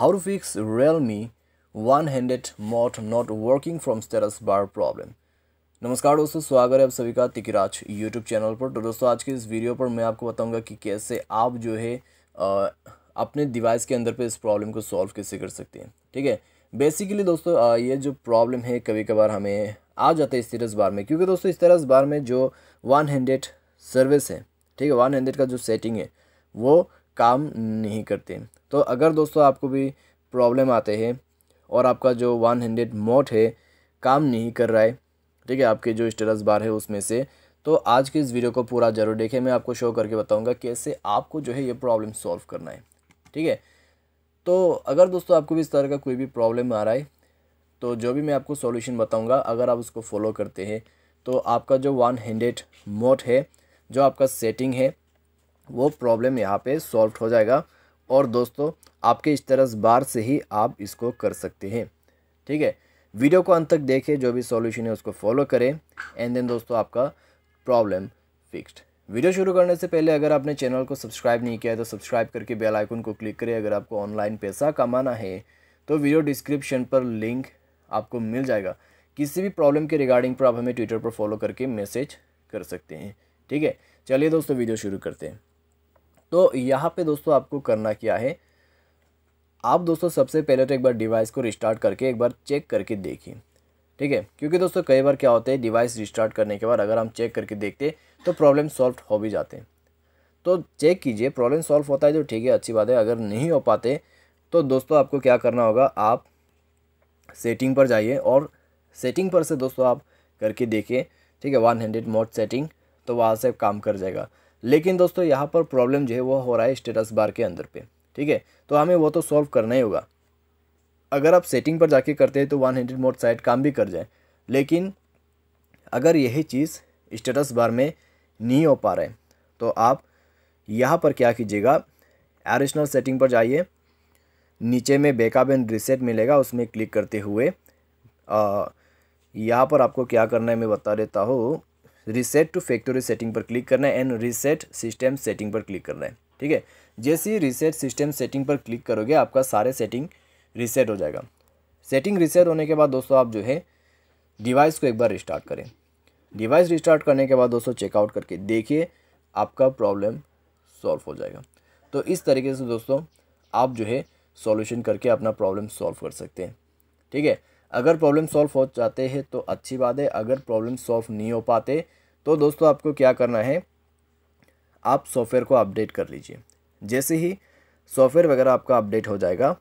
How to fix Realme one-handed mode not working from status bar problem. नमस्कार दोस्तों स्वागत है आप सभी का तिकराज यूट्यूब चैनल पर तो दोस्तों आज के इस वीडियो पर मैं आपको बताऊंगा कि कैसे आप जो है आ, अपने डिवाइस के अंदर पे इस प्रॉब्लम को सॉल्व कैसे कर सकते हैं ठीक है बेसिकली दोस्तों आ, ये जो प्रॉब्लम है कभी कभार हमें आ जाता है स्टेटस बार में क्योंकि दोस्तों स्टेटस बार में जो वन हैंडेड सर्विस है ठीक है वन हैंडेड का जो सेटिंग है वो काम नहीं करते तो अगर दोस्तों आपको भी प्रॉब्लम आते हैं और आपका जो वन हंड्रेड मोट है काम नहीं कर रहा है ठीक है आपके जो स्टेटस बार है उसमें से तो आज के इस वीडियो को पूरा जरूर देखें मैं आपको शो करके बताऊंगा कैसे आपको जो है ये प्रॉब्लम सॉल्व करना है ठीक है तो अगर दोस्तों आपको भी इस तरह का कोई भी प्रॉब्लम आ रहा है तो जो भी मैं आपको सॉल्यूशन बताऊंगा अगर आप उसको फॉलो करते हैं तो आपका जो वन हंड्रेड मोट है जो आपका सेटिंग है वो प्रॉब्लम यहाँ पर सॉल्व हो जाएगा और दोस्तों आपके इस तरह बार से ही आप इसको कर सकते हैं ठीक है वीडियो को अंत तक देखें जो भी सॉल्यूशन है उसको फॉलो करें एंड देन दोस्तों आपका प्रॉब्लम फिक्स्ड वीडियो शुरू करने से पहले अगर आपने चैनल को सब्सक्राइब नहीं किया है तो सब्सक्राइब करके बेल आइकन को क्लिक करें अगर आपको ऑनलाइन पैसा कमाना है तो वीडियो डिस्क्रिप्शन पर लिंक आपको मिल जाएगा किसी भी प्रॉब्लम के रिगार्डिंग पर आप हमें ट्विटर पर फॉलो करके मैसेज कर सकते हैं ठीक है चलिए दोस्तों वीडियो शुरू करते हैं तो यहाँ पे दोस्तों आपको करना क्या है आप दोस्तों सबसे पहले तो एक बार डिवाइस को रिस्टार्ट करके एक बार चेक करके देखिए ठीक है क्योंकि दोस्तों कई बार क्या होता है डिवाइस रिस्टार्ट करने के बाद अगर हम चेक करके देखते तो प्रॉब्लम सॉल्व हो भी जाते तो चेक कीजिए प्रॉब्लम सॉल्व होता है तो ठीक है अच्छी बात है अगर नहीं हो पाते तो दोस्तों आपको क्या करना होगा आप सेटिंग पर जाइए और सेटिंग पर से दोस्तों आप करके देखिए ठीक है वन हंड्रेड मोड सेटिंग तो वहाँ से काम कर जाएगा लेकिन दोस्तों यहाँ पर प्रॉब्लम जो है वो हो रहा है स्टेटस बार के अंदर पे ठीक है तो हमें वो तो सॉल्व करना ही होगा अगर आप सेटिंग पर जाके करते हैं तो वन हंड्रेड मोड साइड काम भी कर जाए लेकिन अगर यही चीज़ स्टेटस बार में नहीं हो पा रहा है तो आप यहाँ पर क्या कीजिएगा एडिशनल सेटिंग पर जाइए नीचे में बेकअप एंड रिसेट मिलेगा उसमें क्लिक करते हुए यहाँ पर आपको क्या करना है मैं बता देता हूँ रिसेट टू फैक्ट्री सेटिंग पर क्लिक करना है एंड रिसेट सिस्टम सेटिंग पर क्लिक करना है ठीक है जैसे ही रीसेट सिस्टम सेटिंग पर क्लिक करोगे आपका सारे सेटिंग रिसेट हो जाएगा सेटिंग रिसेट होने के बाद दोस्तों आप जो है डिवाइस को एक बार रिस्टार्ट करें डिवाइस रिस्टार्ट करने के बाद दोस्तों चेकआउट करके देखिए आपका प्रॉब्लम सॉल्व हो जाएगा तो इस तरीके से दोस्तों आप जो है सॉल्यूशन करके अपना प्रॉब्लम सॉल्व कर सकते हैं ठीक है अगर प्रॉब्लम सॉल्व हो जाते हैं तो अच्छी बात है अगर प्रॉब्लम सॉल्व नहीं हो पाते तो दोस्तों आपको क्या करना है आप सॉफ्टवेयर को अपडेट कर लीजिए जैसे ही सॉफ्टवेयर वगैरह आपका अपडेट हो जाएगा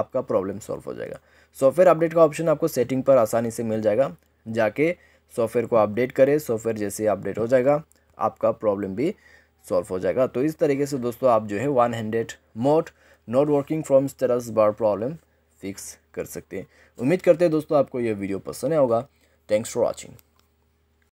आपका प्रॉब्लम सॉल्व हो जाएगा सॉफ्टवेयर अपडेट का ऑप्शन आपको सेटिंग पर आसानी से मिल जाएगा जाके सॉफ्टवेयर को अपडेट करें सॉफ्टवेयर जैसे अपडेट हो जाएगा आपका प्रॉब्लम भी सॉल्व हो जाएगा तो इस तरीके से दोस्तों आप जो है one hundred mode not working from status bar problem fix कर सकते हैं उम्मीद करते हैं दोस्तों आपको यह वीडियो पसंद आया होगा थैंक्स फॉर वॉचिंग